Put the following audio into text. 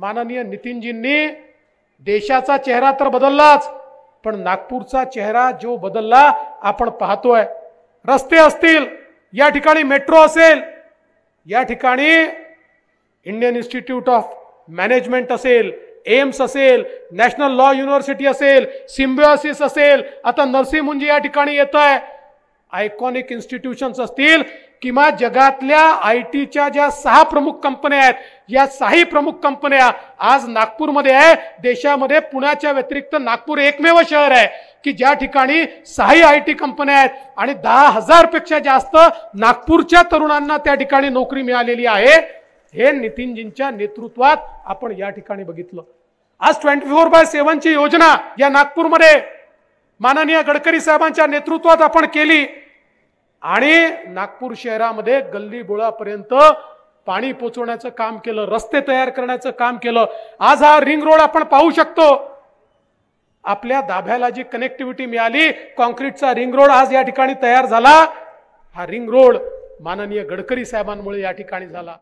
माननीय नितीनजींनी देशाचा चेहरा तर बदललाच पण नागपूरचा चेहरा जो बदलला आपण पाहतोय रस्ते असतील या ठिकाणी मेट्रो असेल या ठिकाणी इंडियन इन्स्टिट्यूट ऑफ मॅनेजमेंट असेल एम्स असेल नॅशनल लॉ युनिव्हर्सिटी असेल सिम्बिओसिस असेल आता नरसिंह मुंजी या ठिकाणी येत आहे आयकॉनिक इन्स्टिट्यूशन्स असतील किंवा जगातल्या आय टीच्या ज्या सहा प्रमुख कंपनिया या सहाही प्रमुख कंपनिया आज नागपूरमध्ये आहे देशामध्ये पुणा व्यतिरिक्त नागपुर एकमेव शहर है कि ज्यादा सही सहाही आय टी कंपन्या आहेत आणि दहा हजार पेक्षा जास्त नागपूरच्या तरुणांना त्या ठिकाणी नोकरी मिळालेली आहे हे नितीनजींच्या नेतृत्वात आपण आज ट्वेंटी फोर बाय सेवन सेव्हनची योजना या नागपूरमध्ये माननीय गडकरी साहेबांच्या नेतृत्वात आपण केली आणि नागपूर शहरामध्ये गल्ली बोळापर्यंत पाणी पोचवण्याचं काम केलं रस्ते तयार करण्याचं काम केलं आज हा रिंग रोड आपण पाहू शकतो आपल्या दाभ्याला जी कनेक्टिव्हिटी मिळाली कॉन्क्रीटचा रिंग रोड आज या ठिकाणी तयार झाला हा रिंग रोड माननीय गडकरी साहेबांमुळे या ठिकाणी झाला